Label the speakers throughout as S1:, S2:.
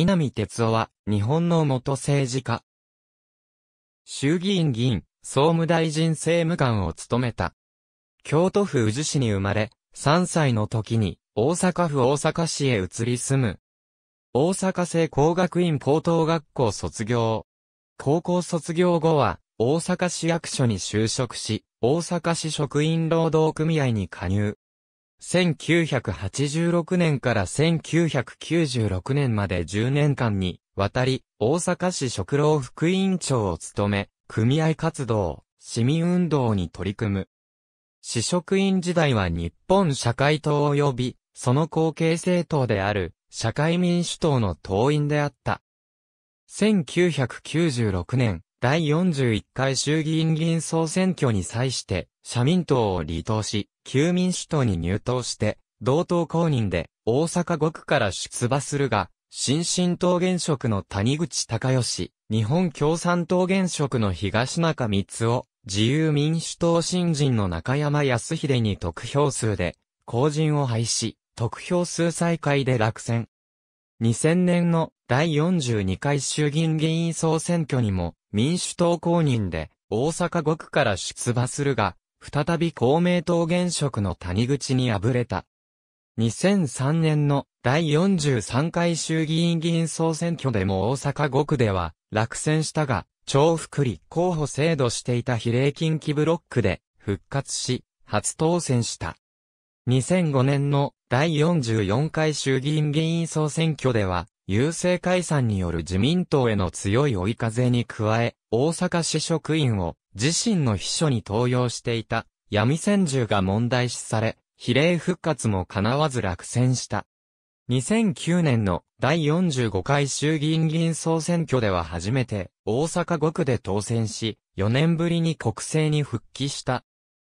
S1: 稲見哲夫は、日本の元政治家。衆議院議員、総務大臣政務官を務めた。京都府宇治市に生まれ、3歳の時に、大阪府大阪市へ移り住む。大阪市工学院高等学校卒業。高校卒業後は、大阪市役所に就職し、大阪市職員労働組合に加入。1986年から1996年まで10年間にわたり、大阪市職労副委員長を務め、組合活動、市民運動に取り組む。市職員時代は日本社会党及び、その後継政党である、社会民主党の党員であった。1996年、第41回衆議院議員総選挙に際して、社民党を離党し、旧民主党に入党して、同党公認で大阪5区から出馬するが、新進党現職の谷口隆義、日本共産党現職の東中光夫、自由民主党新人の中山康秀に得票数で、公人を廃止、得票数再開で落選。2000年の第42回衆議院議員総選挙にも、民主党公認で大阪5区から出馬するが、再び公明党現職の谷口に敗れた。2003年の第43回衆議院議員総選挙でも大阪5区では落選したが、重複立候補制度していた比例近畿ブロックで復活し、初当選した。2005年の第44回衆議院議員総選挙では、郵政解散による自民党への強い追い風に加え、大阪市職員を自身の秘書に登用していた闇千住が問題視され、比例復活も叶わず落選した。2009年の第45回衆議院議員総選挙では初めて大阪5区で当選し、4年ぶりに国政に復帰した。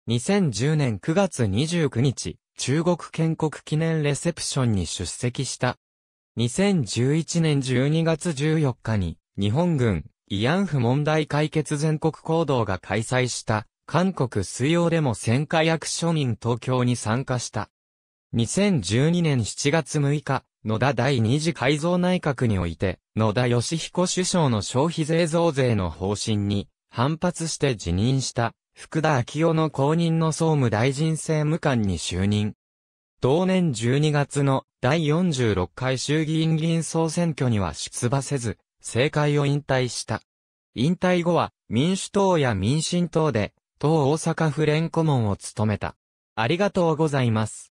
S1: 2010年9月29日、中国建国記念レセプションに出席した。2011年12月14日に、日本軍、慰安婦問題解決全国行動が開催した、韓国水曜でも戦火役庶人東京に参加した。2012年7月6日、野田第二次改造内閣において、野田義彦首相の消費税増税の方針に反発して辞任した、福田昭夫の後任の総務大臣政務官に就任。同年12月の第46回衆議院議員総選挙には出馬せず、政界を引退した。引退後は民主党や民進党で、党大阪府連顧問を務めた。ありがとうございます。